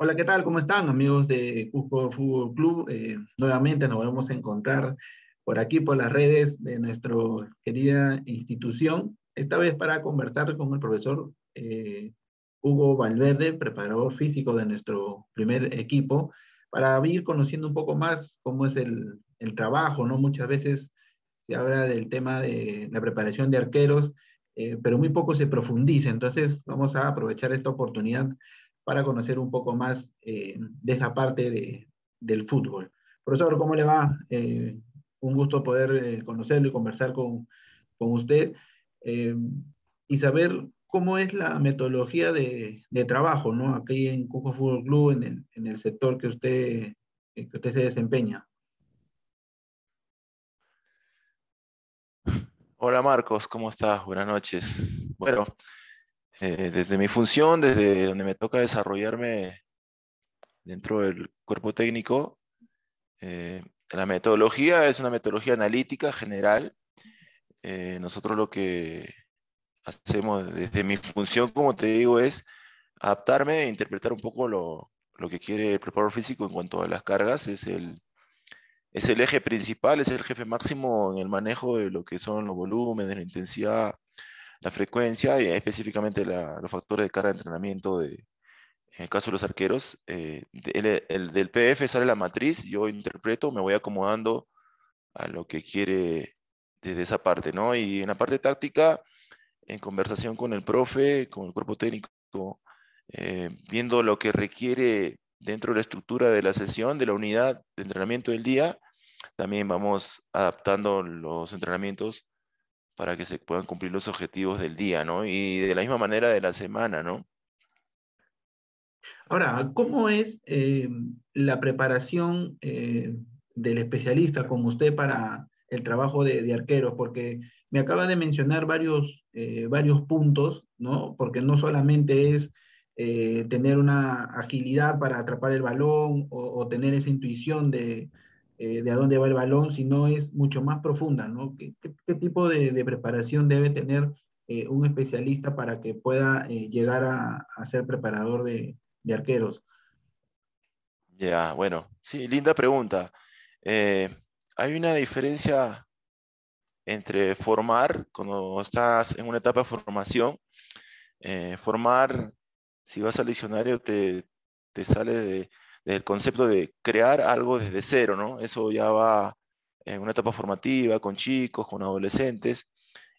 Hola, ¿qué tal? ¿Cómo están amigos de Cusco Fútbol Club? Eh, nuevamente nos volvemos a encontrar por aquí, por las redes de nuestra querida institución, esta vez para conversar con el profesor eh, Hugo Valverde, preparador físico de nuestro primer equipo, para ir conociendo un poco más cómo es el, trabajo, ¿no? Muchas veces se habla del tema de la preparación de arqueros, eh, pero muy poco se profundiza, entonces vamos a aprovechar esta oportunidad para conocer un poco más eh, de esa parte del fútbol. Profesor, ¿cómo le va? Eh, un gusto poder eh, conocerlo y conversar con, usted y saber cómo es la metodología de, trabajo, Aquí en Cuco Fútbol Club, en el, en el sector que usted, que usted se desempeña. Hola Marcos, ¿cómo estás? Buenas noches. Bueno, eh, desde mi función, desde donde me toca desarrollarme dentro del cuerpo técnico, eh, la metodología es una metodología analítica general. Eh, nosotros lo que hacemos desde mi función, como te digo, es adaptarme e interpretar un poco lo, lo que quiere el preparador físico en cuanto a las cargas. Es el, es el eje principal, es el jefe máximo en el manejo de lo que son los volúmenes, la intensidad, la frecuencia y específicamente los factores de carga de entrenamiento de, en el caso de los arqueros, eh, el, del PF sale la matriz, yo interpreto, me voy acomodando a lo que quiere desde esa parte, ¿no? Y en la parte táctica, en conversación con el profe, con el cuerpo técnico, eh, viendo lo que requiere dentro de la estructura de la sesión, de la unidad de entrenamiento del día, también vamos adaptando los entrenamientos para que se puedan cumplir los objetivos del día, ¿no? Y de la misma manera de la semana, ¿no? Ahora, ¿cómo es em, la preparación eh, del especialista como usted para el trabajo de, arqueros? Porque me acaba de mencionar varios, eh, varios puntos, ¿no? Porque no solamente es eh, tener una agilidad para atrapar el balón o tener esa intuición de, eh, de a dónde va el balón, si no es mucho más profunda, ¿no? ¿Qué, tipo de, preparación debe tener eh, un especialista para que pueda eh, llegar a, ser preparador de, arqueros? Ya, bueno, sí, linda pregunta. hay una diferencia entre formar, cuando estás en una etapa de formación, formar, si vas al diccionario, te sale de el concepto de crear algo desde cero, ¿no? Eso ya va en una etapa formativa, con chicos, con adolescentes,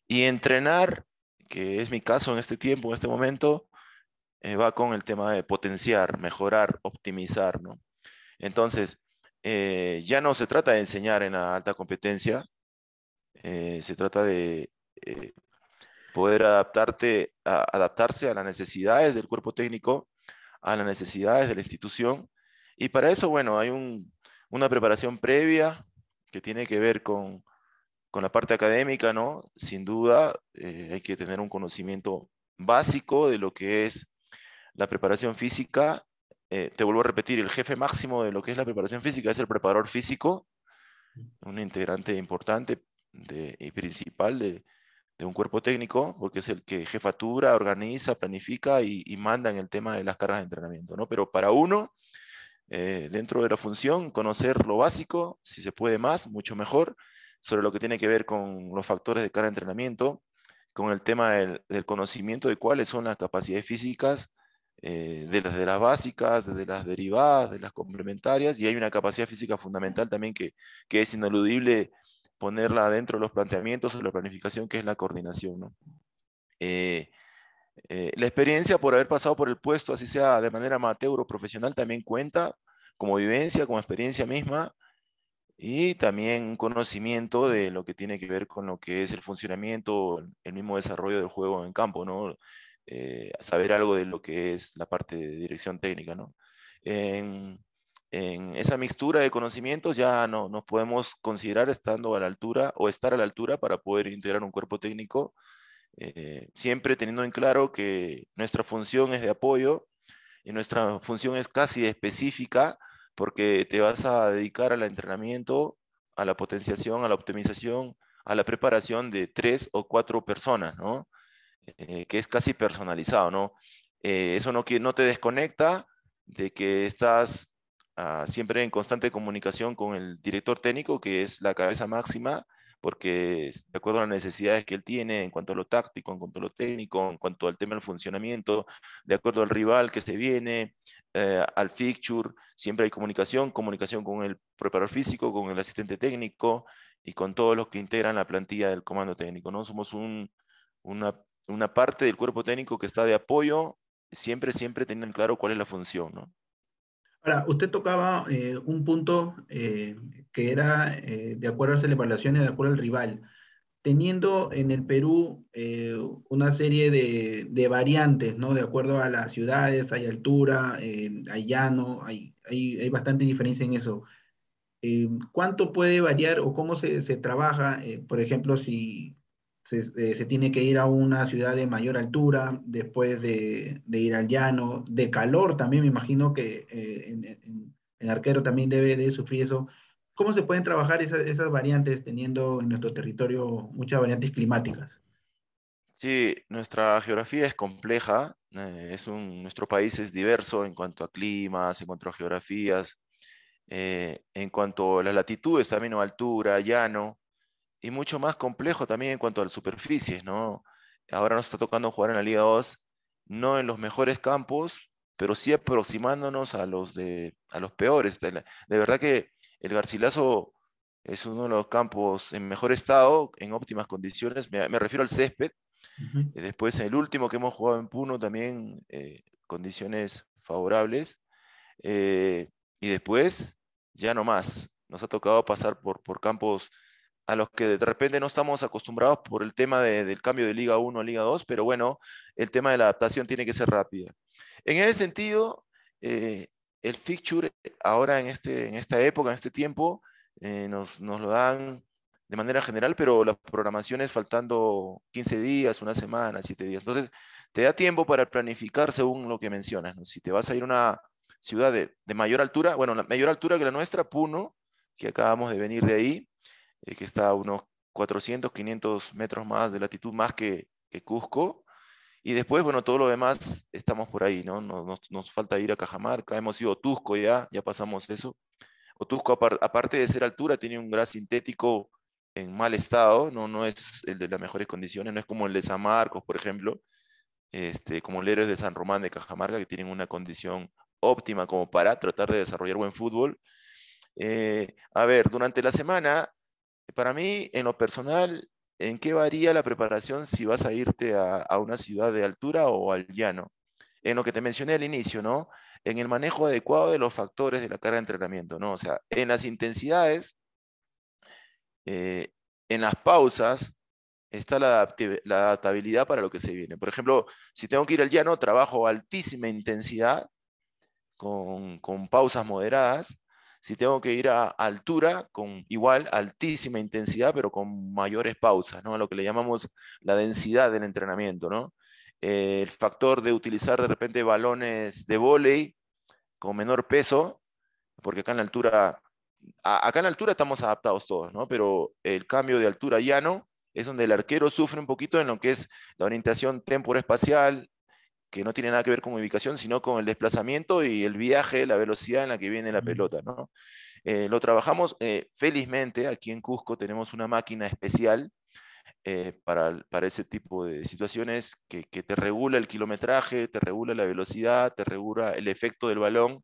y entrenar, que es mi caso en este tiempo, en este momento, eh, va con el tema de potenciar, mejorar, optimizar, ¿no? Entonces, eh, ya no se trata de enseñar en la alta competencia, eh, se trata de poder adaptarte, a, adaptarse a las necesidades del cuerpo técnico, a las necesidades de la institución y para eso, bueno, hay un, una preparación previa que tiene que ver con, con la parte académica, ¿no? Sin duda, eh, hay que tener un conocimiento básico de lo que es la preparación física. Eh, te vuelvo a repetir, el jefe máximo de lo que es la preparación física es el preparador físico, un integrante importante de, y principal de, de, un cuerpo técnico, porque es el que jefatura, organiza, planifica y, y manda en el tema de las cargas de entrenamiento, ¿no? Pero para uno, eh, dentro de la función, conocer lo básico, si se puede más, mucho mejor, sobre lo que tiene que ver con los factores de cada entrenamiento, con el tema del, conocimiento de cuáles son las capacidades físicas, eh, de las, de las básicas, de las derivadas, de las complementarias, y hay una capacidad física fundamental también que, que es ineludible ponerla dentro de los planteamientos o la planificación, que es la coordinación. ¿no? Eh, eh, la experiencia por haber pasado por el puesto, así sea de manera amateur o profesional, también cuenta como vivencia, como experiencia misma y también conocimiento de lo que tiene que ver con lo que es el funcionamiento, el mismo desarrollo del juego en campo, ¿no? Eh, saber algo de lo que es la parte de dirección técnica, ¿no? En, esa mixtura de conocimientos ya no, nos podemos considerar estando a la altura o estar a la altura para poder integrar un cuerpo técnico eh, siempre teniendo en claro que nuestra función es de apoyo y nuestra función es casi específica porque te vas a dedicar al entrenamiento, a la potenciación, a la optimización, a la preparación de tres o cuatro personas, eh, que es casi personalizado, eh, eso no, no te desconecta de que estás ah, siempre en constante comunicación con el director técnico, que es la cabeza máxima porque de acuerdo a las necesidades que él tiene en cuanto a lo táctico, en cuanto a lo técnico, en cuanto al tema del funcionamiento, de acuerdo al rival que se viene, eh, al fixture, siempre hay comunicación, comunicación con el preparador físico, con el asistente técnico y con todos los que integran la plantilla del comando técnico. ¿no? Somos una, parte del cuerpo técnico que está de apoyo, siempre, siempre teniendo claro cuál es la función. ¿no? Ahora, usted tocaba eh, un punto eh, que era eh, de acuerdo a las evaluaciones, de acuerdo al rival. Teniendo en el Perú una serie de, variantes, ¿no? De acuerdo a las ciudades, hay altura, hay llano, hay, hay, hay, bastante diferencia en eso. ¿Cuánto puede variar o cómo se, se trabaja, por ejemplo, si eh, se, tiene que ir a una ciudad de mayor altura, después de, ir al llano, de calor también, me imagino que eh, el arquero también debe de sufrir eso. ¿Cómo se pueden trabajar esas, variantes teniendo en nuestro territorio muchas variantes climáticas? Sí, nuestra geografía es compleja, eh, es un, nuestro país es diverso en cuanto a climas, en cuanto a geografías, en cuanto a las latitudes, también a altura, llano, y mucho más complejo también en cuanto a las superficies, ¿no? Ahora nos está tocando jugar en la Liga 2, no en los mejores campos, pero sí aproximándonos a los, de, los peores. De, verdad que el Garcilaso es uno de los campos en mejor estado, en óptimas condiciones. Me, refiero al césped. Eh, después, el último que hemos jugado en Puno también, eh, condiciones favorables. Eh, y después, ya no más. Nos ha tocado pasar por, por campos a los que de repente no estamos acostumbrados por el tema del cambio de Liga 1 a Liga 2, pero bueno, el tema de la adaptación tiene que ser rápida. En ese sentido, eh, el fixture ahora en, este, en esta época, en este tiempo, eh, nos, lo dan de manera general, pero las programaciones faltando 15 días, una semana, 7 días. Entonces, te da tiempo para planificar según lo que mencionas. Si te vas a ir a una ciudad de, mayor altura, bueno, la mayor altura que la nuestra, Puno, que acabamos de venir de ahí, eh, que está a unos 400, 500 metros más de latitud más que, que Cusco. Y después, bueno, todo lo demás estamos por ahí, ¿no? Nos, nos falta ir a Cajamarca, hemos ido a Otusco ya, ya pasamos eso. Otusco, aparte de ser altura, tiene un gras sintético en mal estado, no, no es el de las mejores condiciones, no es como el de San Marcos, por ejemplo, este, como el de San Román de Cajamarca, que tienen una condición óptima como para tratar de desarrollar buen fútbol. Eh, a ver, durante la semana para mí, en lo personal, ¿en qué varía la preparación si vas a irte a, una ciudad de altura o al llano? En lo que te mencioné al inicio, ¿no? En el manejo adecuado de los factores de la carga de entrenamiento, ¿no? O sea, en las intensidades, eh, en las pausas, está la, adaptabilidad para lo que se viene. Por ejemplo, si tengo que ir al llano, trabajo altísima intensidad con pausas moderadas si tengo que ir a altura, con igual altísima intensidad, pero con mayores pausas, ¿no? Lo que le llamamos la densidad del entrenamiento, ¿no? Eh, el factor de utilizar de repente balones de vóley con menor peso, porque acá en altura, acá en altura estamos adaptados todos, Pero el cambio de altura llano es donde el arquero sufre un poquito en lo que es la orientación temporoespacial, que no tiene nada que ver con ubicación, sino con el desplazamiento y el viaje, la velocidad en la que viene la pelota. ¿no? Eh, lo trabajamos, eh, felizmente, aquí en Cusco tenemos una máquina especial eh, para, para, ese tipo de situaciones que, te regula el kilometraje, te regula la velocidad, te regula el efecto del balón.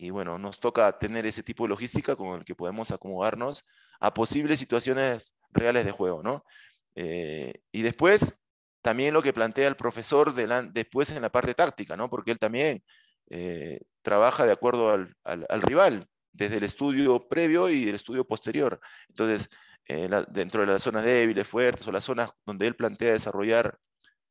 Y bueno, nos toca tener ese tipo de logística con el que podemos acomodarnos a posibles situaciones reales de juego, ¿no? y después también lo que plantea el profesor después en la parte táctica, ¿no? porque él también eh, trabaja de acuerdo al, rival, desde el estudio previo y el estudio posterior. Entonces, eh, dentro de las zonas débiles, fuertes, o las zonas donde él plantea desarrollar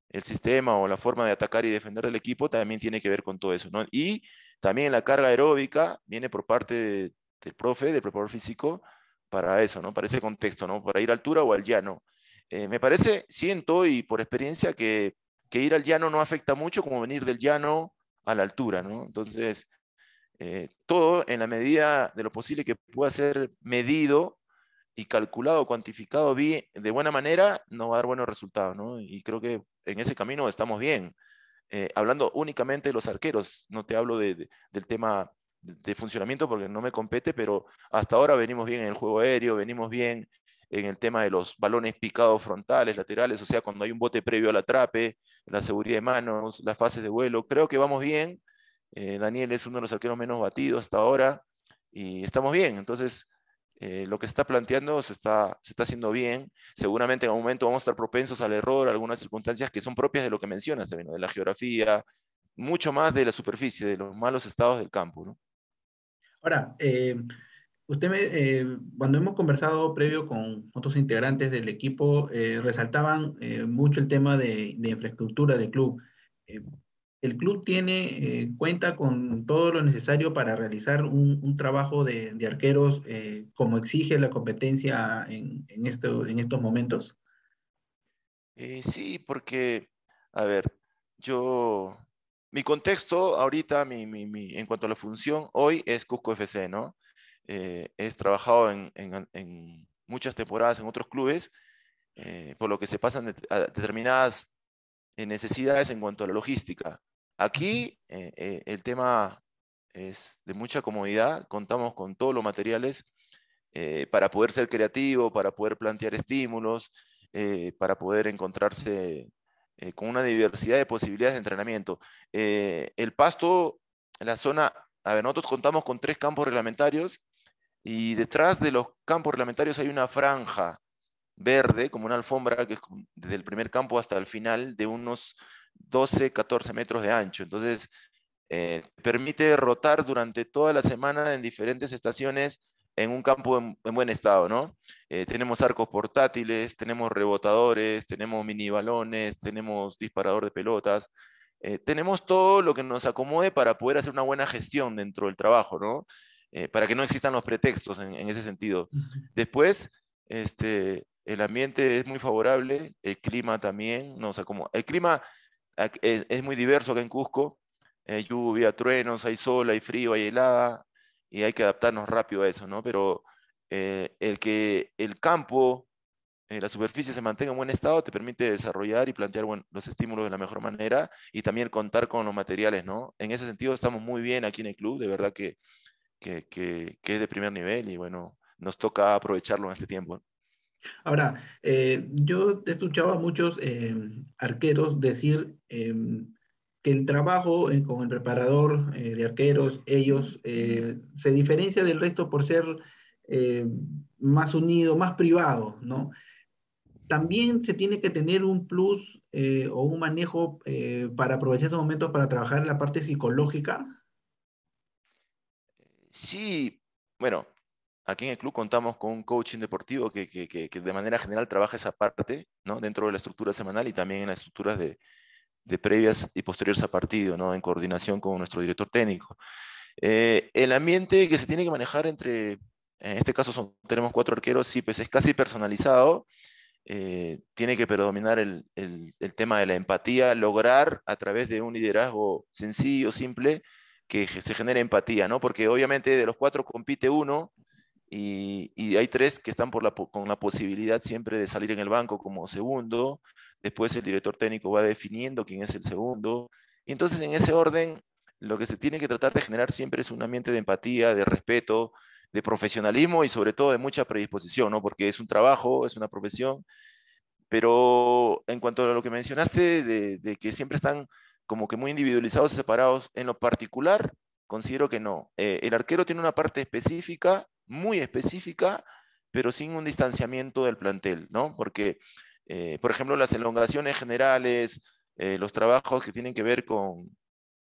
el sistema o la forma de atacar y defender el equipo, también tiene que ver con todo eso. Y también la carga aeróbica viene por parte del profe, del preparador físico, para eso, ¿no? para ese contexto, ¿no? para ir a altura o al llano. Eh, me parece, siento y por experiencia que, ir al llano no afecta mucho como venir del llano a la altura, ¿no? Entonces, eh, todo en la medida de lo posible que pueda ser medido y calculado, cuantificado bien, de buena manera, no va a dar buenos resultados, ¿no? Y creo que en ese camino estamos bien. Eh, hablando únicamente de los arqueros, no te hablo del tema de funcionamiento porque no me compete, pero hasta ahora venimos bien en el juego aéreo, venimos bien en el tema de los balones picados frontales, laterales, o sea, cuando hay un bote previo al atrape, la seguridad de manos, las fases de vuelo. Creo que vamos bien. Eh, Daniel es uno de los arqueros menos batidos hasta ahora y estamos bien. Entonces, eh, lo que está planteando se está, se está haciendo bien. Seguramente en algún momento vamos a estar propensos al error, algunas circunstancias que son propias de lo que mencionas, de la geografía, mucho más de la superficie, de los malos estados del campo. Ahora, eh, Usted, eh, cuando hemos conversado previo con otros integrantes del equipo, eh, resaltaban eh, mucho el tema de, infraestructura del club. el club tiene, cuenta con todo lo necesario para realizar un, trabajo de, arqueros como exige la competencia en, en, estos momentos. sí, porque, a ver, yo, mi contexto ahorita, en cuanto a la función hoy es Cusco FC, ¿no? Eh, he trabajado en, en, en, muchas temporadas en otros clubes, eh, por lo que se pasan determinadas eh, necesidades en cuanto a la logística. Aquí el tema es de mucha comodidad, contamos con todos los materiales para poder ser creativo, para poder plantear estímulos, para poder encontrarse con una diversidad de posibilidades de entrenamiento. el pasto, la zona a ver, nosotros contamos con tres campos reglamentarios y detrás de los campos reglamentarios hay una franja verde, como una alfombra, que es desde el primer campo hasta el final, de unos 12, 14 metros de ancho. Entonces, eh, permite rotar durante toda la semana en diferentes estaciones en un campo en, buen estado, ¿no? Eh, tenemos arcos portátiles, tenemos rebotadores, tenemos mini balones, tenemos disparador de pelotas, eh, tenemos todo lo que nos acomode para poder hacer una buena gestión dentro del trabajo, ¿no? Eh, para que no existan los pretextos en, ese sentido. Después, este, el ambiente es muy favorable, el clima también, no, o sea, como el clima es, muy diverso acá en Cusco, eh, lluvia, truenos, hay sol, hay frío, hay helada, y hay que adaptarnos rápido a eso, ¿no? Pero eh, el que el campo, la superficie se mantenga en buen estado, te permite desarrollar y plantear los estímulos de la mejor manera y también contar con los materiales, ¿no? En ese sentido estamos muy bien aquí en el club, de verdad que que, es de primer nivel y bueno, nos toca aprovecharlo en este tiempo. Ahora, eh, yo he escuchado a muchos eh, arqueros decir eh, que el trabajo con el preparador de arqueros, ellos, se diferencia del resto por ser más unido, más privado, ¿no? También se tiene que tener un plus o un manejo para aprovechar esos momentos para trabajar en la parte psicológica. Sí, bueno, aquí en el club contamos con un coaching deportivo que, de manera general trabaja esa parte, ¿no? Dentro de la estructura semanal y también en las estructuras de, previas y posteriores a partido, ¿no? En coordinación con nuestro director técnico. Eh, el ambiente que se tiene que manejar entre, en este caso tenemos cuatro arqueros, sí, pues es casi personalizado. Eh, tiene que predominar el, tema de la empatía, lograr a través de un liderazgo sencillo, simple, que se genere empatía, ¿no? Porque obviamente de los cuatro compite uno y, hay tres que están por la, con la posibilidad siempre de salir en el banco como segundo, después el director técnico va definiendo quién es el segundo, entonces en ese orden lo que se tiene que tratar de generar siempre es un ambiente de empatía, de respeto, de profesionalismo y sobre todo de mucha predisposición, ¿no? Porque es un trabajo, es una profesión, pero en cuanto a lo que mencionaste de que siempre están como que muy individualizados separados. En lo particular, considero que no. Eh, el arquero tiene una parte específica, muy específica, pero sin un distanciamiento del plantel, ¿no? Porque, eh, por ejemplo, las elongaciones generales, eh, los trabajos que tienen que ver con,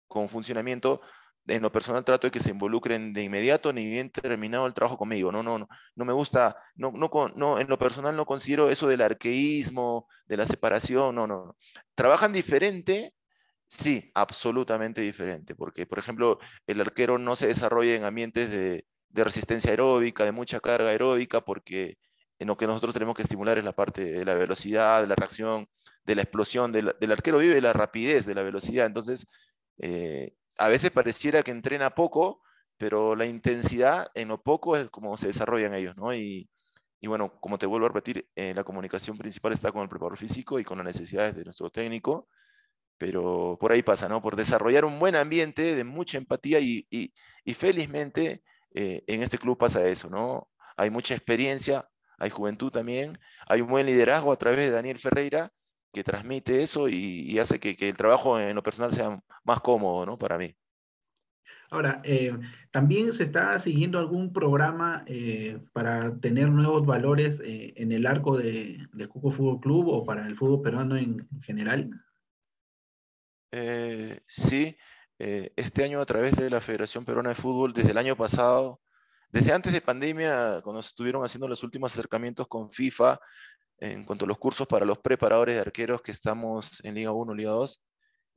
con funcionamiento, en lo personal trato de que se involucren de inmediato, ni bien terminado el trabajo conmigo. No, no, no, no me gusta, no, no, no, en lo personal no considero eso del arqueísmo, de la separación, no, no. Trabajan diferente, Sí, absolutamente diferente, porque por ejemplo el arquero no se desarrolla en ambientes de, resistencia aeróbica, de mucha carga aeróbica, porque en lo que nosotros tenemos que estimular es la parte de la velocidad, de la reacción, de la explosión, del, arquero vive la rapidez, de la velocidad, entonces eh, a veces pareciera que entrena poco, pero la intensidad en lo poco es como se desarrollan ellos, ¿no? Y, bueno, como te vuelvo a repetir, eh, la comunicación principal está con el preparador físico y con las necesidades de nuestro técnico pero por ahí pasa, ¿no? Por desarrollar un buen ambiente de mucha empatía y, y, felizmente eh, en este club pasa eso, ¿no? Hay mucha experiencia, hay juventud también, hay un buen liderazgo a través de Daniel Ferreira que transmite eso y, y hace que, que, el trabajo en lo personal sea más cómodo, ¿no? Para mí. Ahora, eh, ¿también se está siguiendo algún programa eh, para tener nuevos valores en el arco de, de Cuco Fútbol Club o para el fútbol peruano en general? Eh, sí, eh, este año a través de la Federación Peruana de Fútbol, desde el año pasado, desde antes de pandemia, cuando se estuvieron haciendo los últimos acercamientos con FIFA en cuanto a los cursos para los preparadores de arqueros que estamos en Liga 1, Liga 2,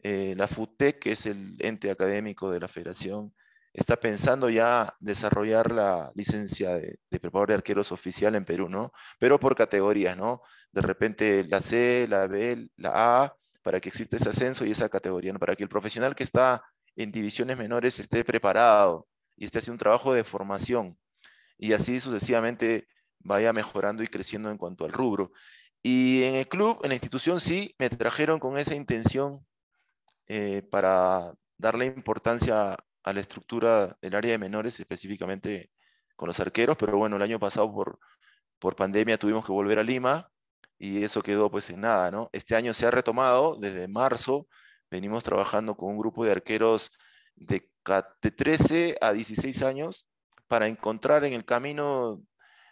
eh, la FUTEC, que es el ente académico de la federación, está pensando ya desarrollar la licencia de, de, preparador de arqueros oficial en Perú, ¿no? Pero por categorías, ¿no? De repente la C, la B, la A para que exista ese ascenso y esa categoría, para que el profesional que está en divisiones menores esté preparado y esté haciendo un trabajo de formación y así sucesivamente vaya mejorando y creciendo en cuanto al rubro. Y en el club, en la institución, sí, me trajeron con esa intención eh, para darle importancia a la estructura del área de menores, específicamente con los arqueros, pero bueno, el año pasado por pandemia tuvimos que volver a Lima y eso quedó pues en nada, ¿no? Este año se ha retomado, desde marzo venimos trabajando con un grupo de arqueros de, 13 a 16 años para encontrar en el camino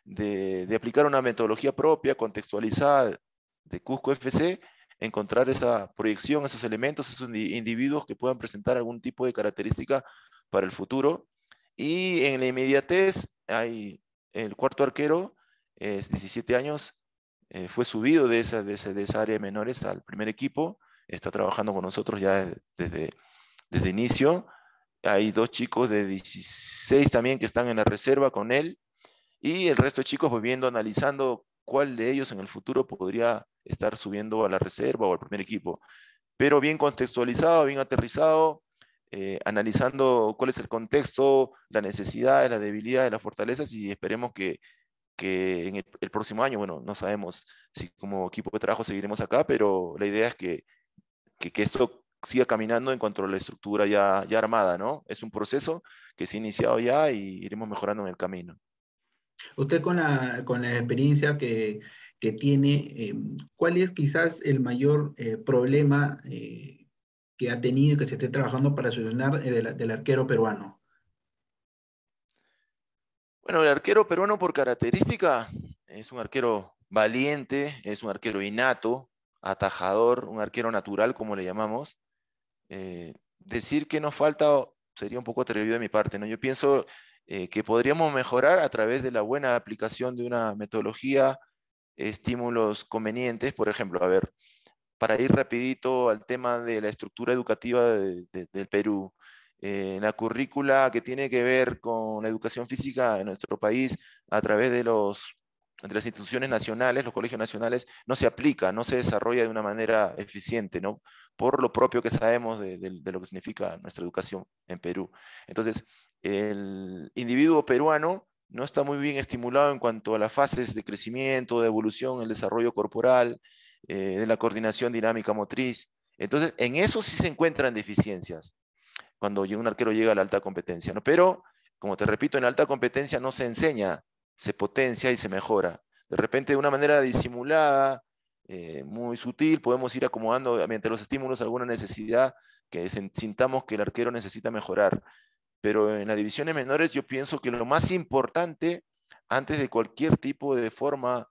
de, de aplicar una metodología propia, contextualizada de Cusco FC, encontrar esa proyección, esos elementos, esos individuos que puedan presentar algún tipo de característica para el futuro. Y en la inmediatez, hay el cuarto arquero, es 17 años, eh, fue subido de esa, área de menores al primer equipo, está trabajando con nosotros ya desde, inicio. Hay dos chicos de 16 también que están en la reserva con él y el resto de chicos volviendo, analizando cuál de ellos en el futuro podría estar subiendo a la reserva o al primer equipo. Pero bien contextualizado, bien aterrizado, eh, analizando cuál es el contexto, la necesidad, la debilidad, las fortalezas y esperemos que que en el, próximo año, bueno, no sabemos si como equipo de trabajo seguiremos acá, pero la idea es que, que, esto siga caminando en cuanto a la estructura ya, ya armada, ¿no? Es un proceso que se ha iniciado ya y iremos mejorando en el camino. Usted con la, con la experiencia que, que tiene, eh, ¿cuál es quizás el mayor eh, problema eh, que ha tenido, que se esté trabajando para solucionar del arquero peruano? Bueno, el arquero peruano por característica es un arquero valiente, es un arquero innato, atajador, un arquero natural, como le llamamos. Eh, decir que nos falta sería un poco atrevido de mi parte, ¿no? Yo pienso eh, que podríamos mejorar a través de la buena aplicación de una metodología, estímulos convenientes, por ejemplo, a ver, para ir rapidito al tema de la estructura educativa del Perú, eh, la currícula que tiene que ver con la educación física en nuestro país a través de los las instituciones nacionales, los colegios nacionales, no se aplica, no se desarrolla de una manera eficiente, Por lo propio que sabemos de, lo que significa nuestra educación en Perú. Entonces, el individuo peruano no está muy bien estimulado en cuanto a las fases de crecimiento, de evolución, el desarrollo corporal, eh, de la coordinación dinámica motriz. Entonces, en eso sí se encuentran deficiencias cuando un arquero llega a la alta competencia. ¿no? Pero, como te repito, en alta competencia no se enseña, se potencia y se mejora. De repente, de una manera disimulada, eh, muy sutil, podemos ir acomodando mediante los estímulos alguna necesidad que sintamos que el arquero necesita mejorar. Pero en las divisiones menores yo pienso que lo más importante, antes de cualquier tipo de forma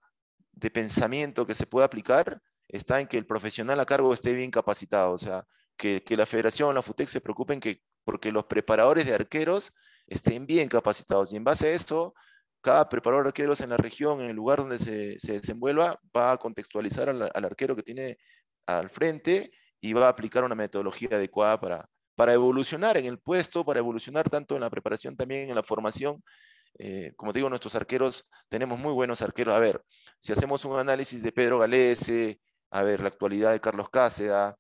de pensamiento que se pueda aplicar, está en que el profesional a cargo esté bien capacitado. O sea, que, la federación, la FUTEC se preocupen que, porque los preparadores de arqueros estén bien capacitados. Y en base a esto, cada preparador de arqueros en la región, en el lugar donde se, se desenvuelva, va a contextualizar al, arquero que tiene al frente y va a aplicar una metodología adecuada para, para evolucionar en el puesto, para evolucionar tanto en la preparación, también en la formación. Eh, como digo, nuestros arqueros, tenemos muy buenos arqueros. A ver, si hacemos un análisis de Pedro Galese, a ver, la actualidad de Carlos Cáceda,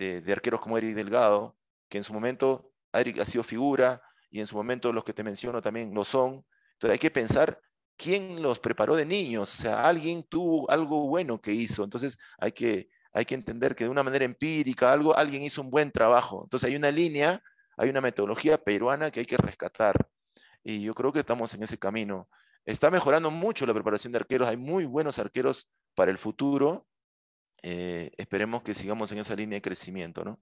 de, arqueros como Eric Delgado, que en su momento Eric ha sido figura y en su momento los que te menciono también lo son. Entonces hay que pensar quién los preparó de niños, o sea, alguien tuvo algo bueno que hizo. Entonces hay que, hay que entender que de una manera empírica algo, alguien hizo un buen trabajo. Entonces hay una línea, hay una metodología peruana que hay que rescatar. Y yo creo que estamos en ese camino. Está mejorando mucho la preparación de arqueros, hay muy buenos arqueros para el futuro, eh, esperemos que sigamos en esa línea de crecimiento, ¿no?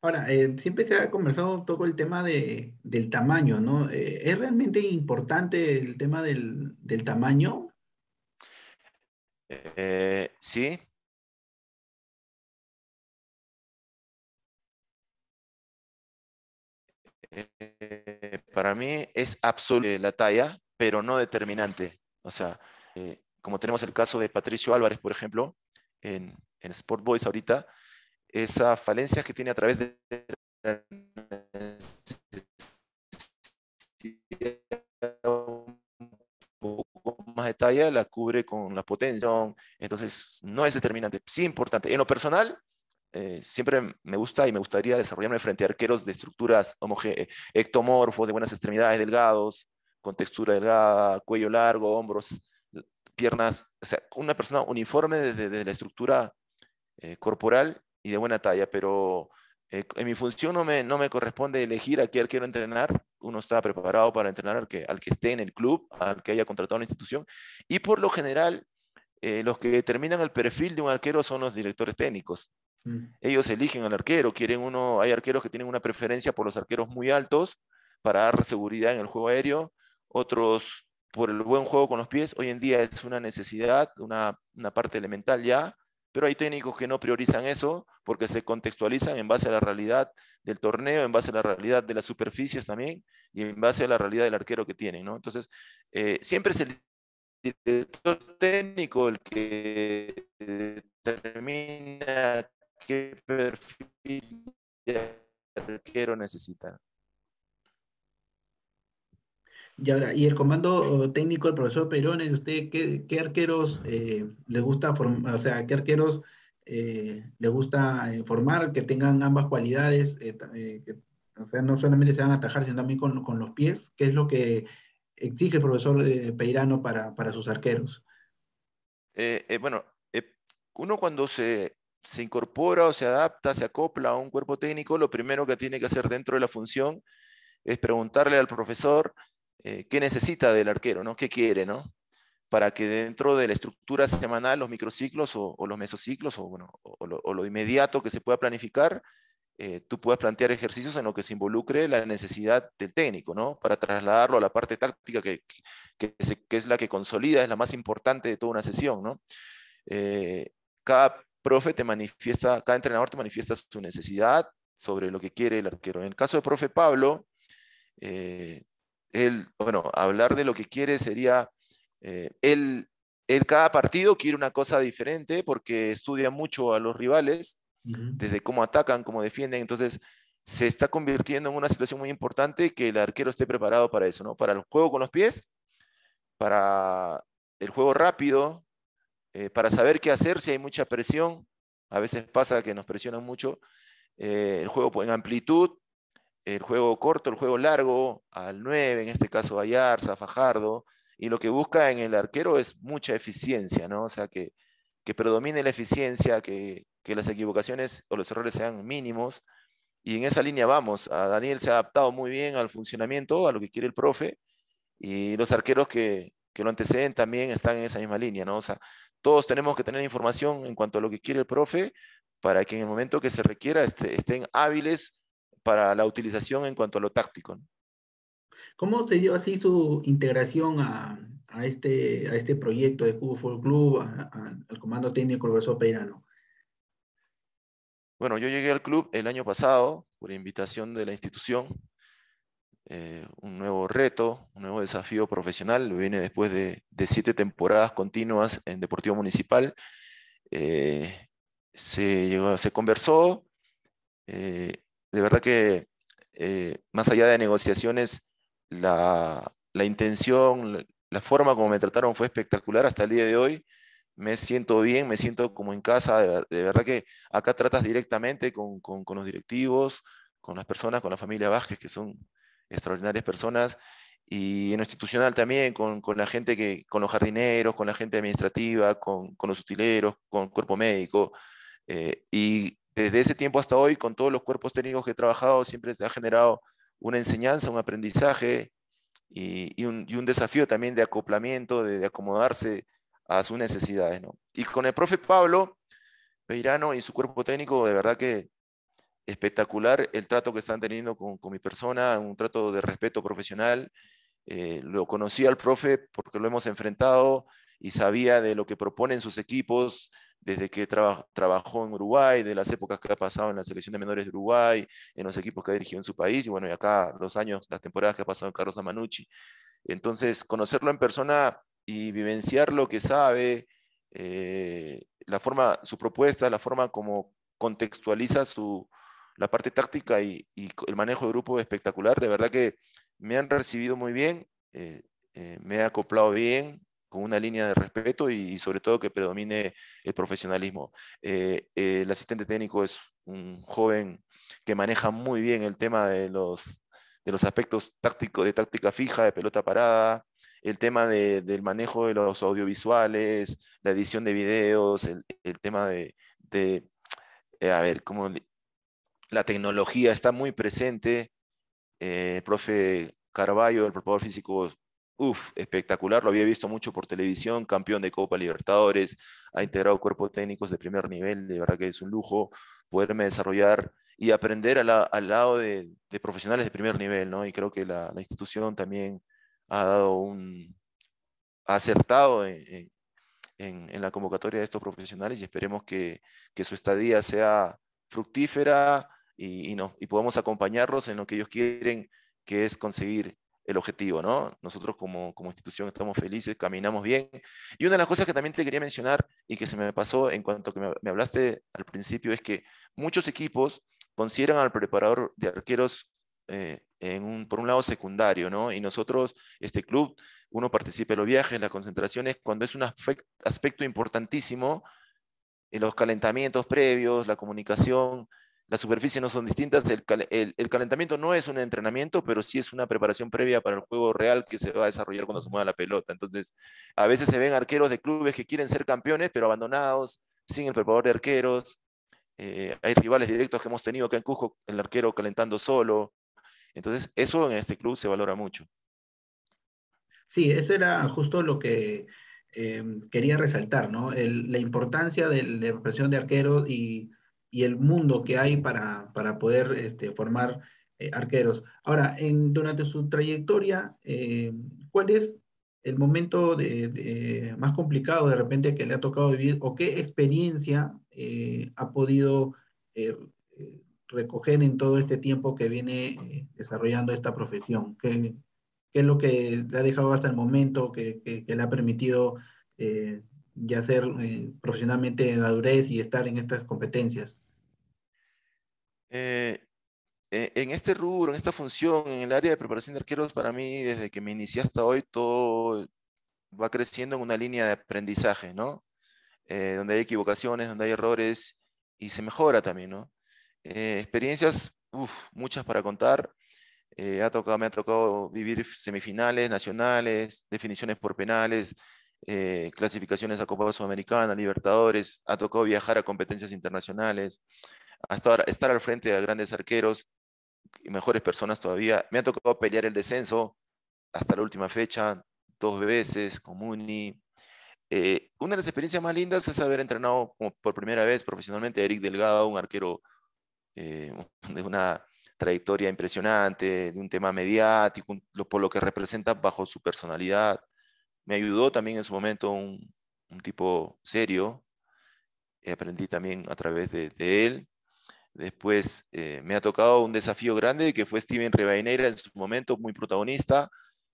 Ahora, eh, siempre se ha conversado un poco el tema del tamaño, ¿no? Eh, ¿Es realmente importante el tema del, del tamaño? sí. para mí es absoluta la talla, pero no determinante. O sea, como tenemos el caso de Patricio Álvarez, por ejemplo, en, en Sport Boys ahorita, esa falencia que tiene a través de más detalle la cubre con la potencia. Entonces, no es determinante, sí importante. En lo personal, eh, siempre me gusta y me gustaría desarrollarme frente a arqueros de estructuras eh, ectomorfos, de buenas extremidades, delgados, con textura delgada, cuello largo, hombros piernas, o sea, una persona uniforme desde, la estructura eh, corporal y de buena talla, pero eh, en mi función no me, no me corresponde elegir a quién quiero entrenar, uno está preparado para entrenar al que, al que esté en el club, al que haya contratado la institución, y por lo general eh, los que determinan el perfil de un arquero son los directores técnicos. Mm. Ellos eligen al arquero, quieren uno, hay arqueros que tienen una preferencia por los arqueros muy altos para dar seguridad en el juego aéreo, otros por el buen juego con los pies. Hoy en día es una necesidad, una, una, parte elemental ya, pero hay técnicos que no priorizan eso porque se contextualizan en base a la realidad del torneo, en base a la realidad de las superficies también y en base a la realidad del arquero que tienen. ¿no? Entonces, eh, siempre es el director técnico el que determina qué perfil de arquero necesita y el comando técnico del profesor Perón, ¿usted qué, arqueros eh, le gusta formar? O sea, ¿qué arqueros eh, le gusta eh, formar que tengan ambas cualidades? o sea, no solamente se van a atajar, sino también con, los pies. ¿Qué es lo que exige el profesor Peirano para, sus arqueros? bueno, uno cuando se, se incorpora o se adapta, se acopla a un cuerpo técnico, lo primero que tiene que hacer dentro de la función es preguntarle al profesor eh, qué necesita del arquero, ¿no? ¿Qué quiere, ¿no? Para que dentro de la estructura semanal, los microciclos o, los mesociclos o, bueno, o, lo, inmediato que se pueda planificar, eh, tú puedas plantear ejercicios en lo que se involucre la necesidad del técnico, ¿no? Para trasladarlo a la parte táctica que, es la que consolida, es la más importante de toda una sesión, ¿no? Eh, cada profe te manifiesta, cada entrenador te manifiesta su necesidad sobre lo que quiere el arquero. En el caso de profe Pablo, eh, bueno, hablar de lo que quiere sería, eh, él, cada partido quiere una cosa diferente porque estudia mucho a los rivales, desde cómo atacan, cómo defienden, entonces se está convirtiendo en una situación muy importante que el arquero esté preparado para eso, ¿no? Para el juego con los pies, para el juego rápido, eh, para saber qué hacer si hay mucha presión, a veces pasa que nos presionan mucho, eh, el juego en amplitud, el juego corto, el juego largo, al 9, en este caso Ayarza, Fajardo, y lo que busca en el arquero es mucha eficiencia, ¿no? O sea, que, predomine la eficiencia, que, las equivocaciones o los errores sean mínimos, y en esa línea vamos. A Daniel se ha adaptado muy bien al funcionamiento, a lo que quiere el profe, y los arqueros que, lo anteceden también están en esa misma línea, ¿no? O sea, todos tenemos que tener información en cuanto a lo que quiere el profe para que en el momento que se requiera este, estén hábiles para la utilización en cuanto a lo táctico. ¿Cómo te dio así su integración a, a, este, a este proyecto de Cubo Fútbol Club, al comando técnico del profesor Peirano? Bueno, yo llegué al club el año pasado por invitación de la institución. Eh, un nuevo reto, un nuevo desafío profesional. Viene después de, de siete temporadas continuas en Deportivo Municipal. Eh, se, llegó, se conversó, eh, de verdad que eh, más allá de negociaciones, la, la intención, la, forma como me trataron fue espectacular hasta el día de hoy. Me siento bien, me siento como en casa. De, verdad que acá tratas directamente con, con, los directivos, con las personas, con la familia Vázquez, que son extraordinarias personas. Y en lo institucional también, con, la gente que, con los jardineros, con la gente administrativa, con, los utileros, con cuerpo médico. Eh, y desde ese tiempo hasta hoy, con todos los cuerpos técnicos que he trabajado, siempre se ha generado una enseñanza, un aprendizaje y, un, desafío también de acoplamiento, de, acomodarse a sus necesidades. Y con el profe Pablo Peirano y su cuerpo técnico, de verdad que espectacular el trato que están teniendo con, mi persona, un trato de respeto profesional. Eh, lo conocí al profe porque lo hemos enfrentado y sabía de lo que proponen sus equipos, desde que trabajó en Uruguay, de las épocas que ha pasado en la selección de menores de Uruguay, en los equipos que ha dirigido en su país, y bueno, y acá los años, las temporadas que ha pasado en Carlos Amanucci. Entonces, conocerlo en persona y vivenciar lo que sabe, eh, la forma, su propuesta, la forma como contextualiza su, la parte táctica y, el manejo de grupo espectacular. De verdad que me han recibido muy bien, eh, eh, me he acoplado bien, con una línea de respeto y, sobre todo que predomine el profesionalismo. Eh, eh, el asistente técnico es un joven que maneja muy bien el tema de los, de los aspectos tácticos, de táctica fija, de pelota parada, el tema del manejo de los audiovisuales, la edición de videos, el, tema de, eh, a ver, cómo la tecnología está muy presente. el profe Carballo, el preparador físico, Uf, espectacular, lo había visto mucho por televisión, campeón de Copa Libertadores, ha integrado cuerpos técnicos de primer nivel, de verdad que es un lujo poderme desarrollar y aprender al lado de, profesionales de primer nivel, ¿no? Y creo que la, institución también ha dado un acertado en, la convocatoria de estos profesionales y esperemos que, su estadía sea fructífera no, y podamos acompañarlos en lo que ellos quieren, que es conseguir el objetivo, ¿no? Nosotros como, como institución estamos felices, caminamos bien. Y una de las cosas que también te quería mencionar y que se me pasó en cuanto que me, hablaste al principio es que muchos equipos consideran al preparador de arqueros eh, un, por un lado secundario, ¿no? Y nosotros, este club, uno participa en los viajes, en las concentraciones, cuando es un aspecto, aspecto importantísimo, en eh, los calentamientos previos, la comunicación, las superficies no son distintas, el, calentamiento no es un entrenamiento, pero sí es una preparación previa para el juego real que se va a desarrollar cuando se mueva la pelota. Entonces, a veces se ven arqueros de clubes que quieren ser campeones, pero abandonados, sin el preparador de arqueros. Eh, hay rivales directos que hemos tenido que en cujo el arquero calentando solo. Entonces, eso en este club se valora mucho. Sí, eso era justo lo que eh, quería resaltar, ¿no? la importancia de la preparación de arqueros y y el mundo que hay para, poder este, formar eh, arqueros. Ahora, en, durante su trayectoria, eh, ¿cuál es el momento más complicado de repente que le ha tocado vivir o qué experiencia eh, ha podido recoger en todo este tiempo que viene desarrollando esta profesión? ¿Qué, ¿Qué, es lo que le ha dejado hasta el momento que, le ha permitido ya ser profesionalmente madurez y estar en estas competencias? Eh, eh, en este rubro, en esta función, en el área de preparación de arqueros, para mí, desde que me inicié hasta hoy, todo va creciendo en una línea de aprendizaje, ¿no? Eh, donde hay equivocaciones, donde hay errores y se mejora también, ¿no? experiencias, uf, muchas para contar. ha tocado, me ha tocado vivir semifinales, nacionales, definiciones por penales, clasificaciones a Copa Sudamericana, Libertadores, ha tocado viajar a competencias internacionales, estar, al frente de grandes arqueros y mejores personas todavía. Me ha tocado pelear el descenso hasta la última fecha, dos veces, con Muni. Eh, una de las experiencias más lindas es haber entrenado por primera vez profesionalmente a Eric Delgado, un arquero eh, de una trayectoria impresionante, de un tema mediático, por lo que representa bajo su personalidad. Me ayudó también en su momento un, tipo serio, eh, aprendí también a través de, de él. Después eh, me ha tocado un desafío grande que fue Steven Rebaineira en su momento, muy protagonista.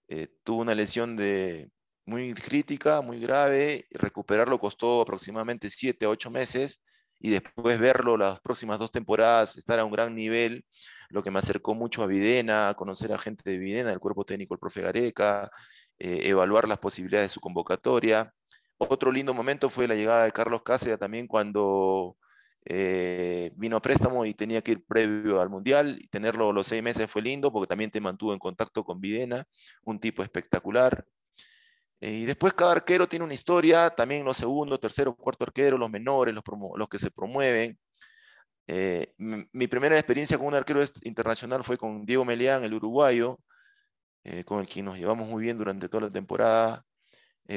Eh, tuvo una lesión de, muy crítica, muy grave. Recuperarlo costó aproximadamente siete a ocho meses y después verlo las próximas dos temporadas, estar a un gran nivel, lo que me acercó mucho a Videna, a conocer a gente de Videna, el cuerpo técnico, el profe Gareca, eh, evaluar las posibilidades de su convocatoria. Otro lindo momento fue la llegada de Carlos Cáceres también cuando eh, vino a préstamo y tenía que ir previo al Mundial. Y tenerlo los seis meses fue lindo porque también te mantuvo en contacto con Videna, un tipo espectacular. Eh, y después cada arquero tiene una historia, también los segundos, terceros, cuarto arqueros, los menores, los, los que se promueven. Eh, mi primera experiencia con un arquero internacional fue con Diego Melián, el uruguayo, con el que nos llevamos muy bien durante toda la temporada.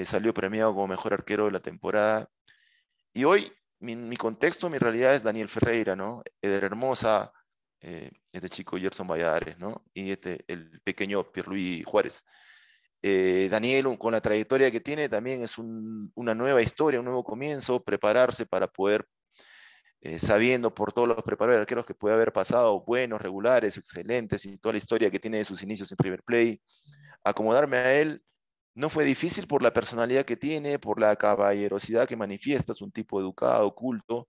salió premiado como mejor arquero de la temporada. Y hoy mi, contexto, mi realidad es Daniel Ferreira, ¿no? Eder Hermosa, este chico Gerson Valladares, ¿no? Y este, el pequeño Pierluí Juárez. Eh, Daniel, con la trayectoria que tiene, también es una nueva historia, un nuevo comienzo, prepararse para poder, eh, sabiendo por todos los preparadores arqueros que puede haber pasado, buenos, regulares, excelentes, y toda la historia que tiene de sus inicios en primer Play, acomodarme a él no fue difícil por la personalidad que tiene, por la caballerosidad que manifiesta, es un tipo educado, culto.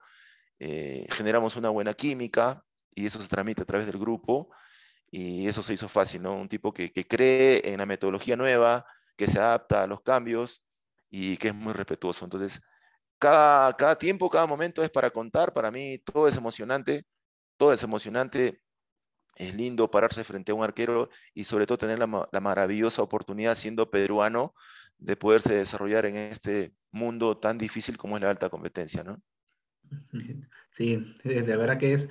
Eh, generamos una buena química y eso se transmite a través del grupo y eso se hizo fácil, ¿no? Un tipo que, cree en la metodología nueva, que se adapta a los cambios y que es muy respetuoso. Entonces, cada, cada tiempo, cada momento es para contar. Para mí todo es emocionante, todo es emocionante es lindo pararse frente a un arquero y sobre todo tener la, maravillosa oportunidad siendo peruano de poderse desarrollar en este mundo tan difícil como es la alta competencia, ¿no? Sí, de verdad que es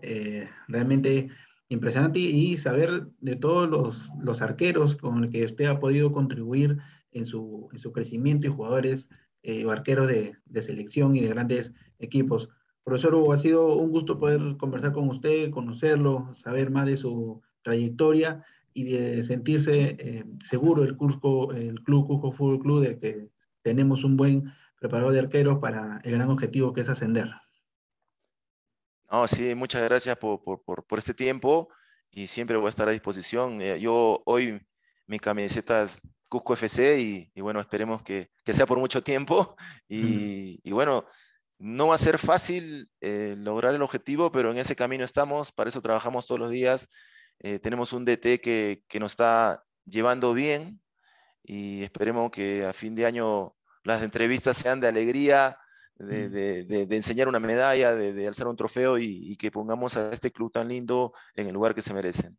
eh, realmente impresionante y saber de todos los, arqueros con los que usted ha podido contribuir en su, crecimiento y jugadores eh, o arqueros de, selección y de grandes equipos. Profesor Hugo, ha sido un gusto poder conversar con usted, conocerlo, saber más de su trayectoria y de sentirse eh, seguro el, Cusco, el Club Cusco Fútbol Club de que tenemos un buen preparador de arqueros para el gran objetivo que es ascender. No, sí, muchas gracias por, por, por, este tiempo y siempre voy a estar a disposición. Eh, yo hoy mi camiseta es Cusco FC y, bueno, esperemos que, que, sea por mucho tiempo y, y bueno, no va a ser fácil eh, lograr el objetivo, pero en ese camino estamos, para eso trabajamos todos los días. Eh, tenemos un DT que, que, nos está llevando bien y esperemos que a fin de año las entrevistas sean de alegría, de, mm. de, enseñar una medalla, de, alzar un trofeo y, que pongamos a este club tan lindo en el lugar que se merecen.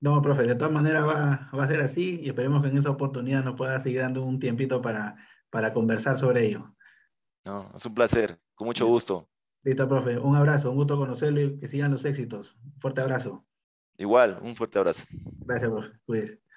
No, profe, de todas maneras va, va, a ser así y esperemos que en esa oportunidad nos pueda seguir dando un tiempito para, para conversar sobre ello es un placer, con mucho gusto. Listo, profe. Un abrazo, un gusto conocerlo y que sigan los éxitos. Fuerte abrazo. Igual, un fuerte abrazo. Gracias, profe.